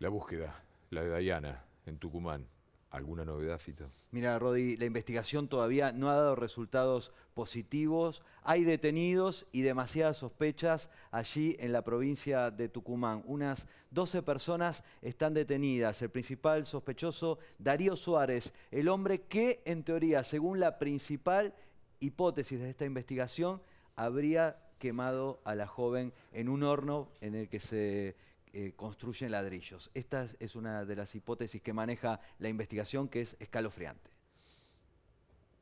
La búsqueda, la de Dayana, en Tucumán. ¿Alguna novedad, Fito? Mira, Rodi, la investigación todavía no ha dado resultados positivos. Hay detenidos y demasiadas sospechas allí en la provincia de Tucumán. Unas 12 personas están detenidas. El principal sospechoso, Darío Suárez, el hombre que, en teoría, según la principal hipótesis de esta investigación, habría quemado a la joven en un horno en el que se eh, construyen ladrillos. Esta es una de las hipótesis que maneja la investigación que es escalofriante.